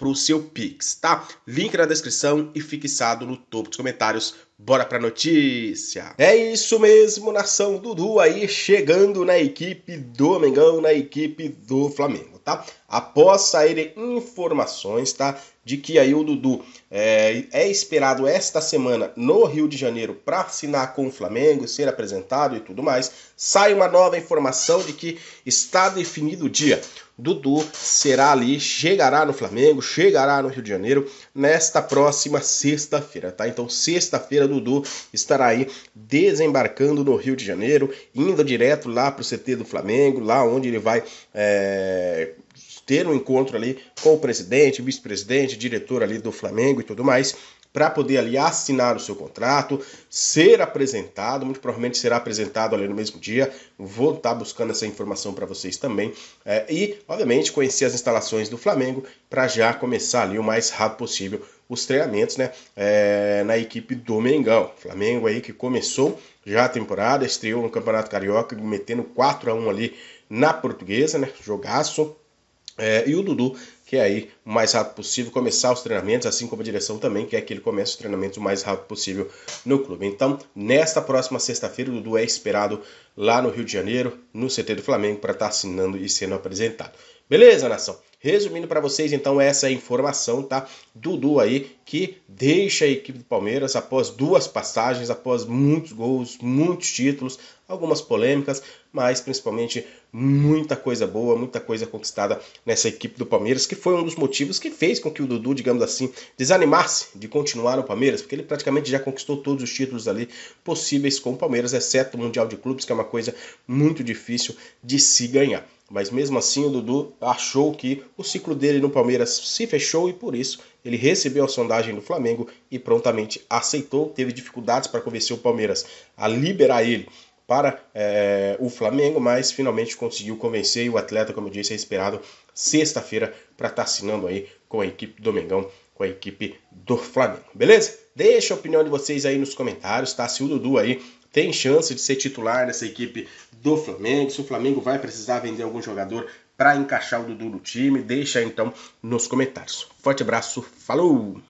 para o seu Pix, tá? Link na descrição e fixado no topo dos comentários. Bora a notícia! É isso mesmo, nação Dudu aí chegando na equipe do Mengão, na equipe do Flamengo, tá? Após saírem informações, tá? de que aí o Dudu é, é esperado esta semana no Rio de Janeiro para assinar com o Flamengo e ser apresentado e tudo mais, sai uma nova informação de que está definido o dia. Dudu será ali, chegará no Flamengo, chegará no Rio de Janeiro nesta próxima sexta-feira, tá? Então, sexta-feira, Dudu estará aí desembarcando no Rio de Janeiro, indo direto lá para o CT do Flamengo, lá onde ele vai é, ter um encontro ali com o presidente, vice-presidente, diretor ali do Flamengo e tudo mais, para poder ali assinar o seu contrato, ser apresentado, muito provavelmente será apresentado ali no mesmo dia. Vou estar tá buscando essa informação para vocês também. É, e, obviamente, conhecer as instalações do Flamengo para já começar ali o mais rápido possível os treinamentos né, é, na equipe do Mengão. Flamengo aí que começou já a temporada, estreou no Campeonato Carioca, metendo 4 a 1 ali na portuguesa, né? Jogaço é, e o Dudu quer é aí o mais rápido possível começar os treinamentos, assim como a direção também quer que ele comece os treinamentos o mais rápido possível no clube. Então, nesta próxima sexta-feira, o Dudu é esperado lá no Rio de Janeiro, no CT do Flamengo, para estar tá assinando e sendo apresentado. Beleza, nação? Resumindo para vocês, então, essa é a informação, tá? Dudu aí, que deixa a equipe do Palmeiras após duas passagens, após muitos gols, muitos títulos, algumas polêmicas, mas principalmente muita coisa boa, muita coisa conquistada nessa equipe do Palmeiras, que foi um dos motivos que fez com que o Dudu, digamos assim, desanimasse de continuar no Palmeiras, porque ele praticamente já conquistou todos os títulos ali possíveis com o Palmeiras, exceto o Mundial de Clubes, que é uma coisa muito difícil de se ganhar. Mas mesmo assim, o Dudu achou que o ciclo dele no Palmeiras se fechou e por isso ele recebeu a sondagem do Flamengo e prontamente aceitou. Teve dificuldades para convencer o Palmeiras a liberar ele para é, o Flamengo, mas finalmente conseguiu convencer e o atleta, como eu disse, é esperado sexta-feira para estar tá assinando aí com a equipe do Mengão, com a equipe do Flamengo. Beleza? Deixa a opinião de vocês aí nos comentários, tá? Se o Dudu aí tem chance de ser titular nessa equipe do Flamengo. Se o Flamengo vai precisar vender algum jogador para encaixar o Dudu no time, deixa então nos comentários. Forte abraço, falou!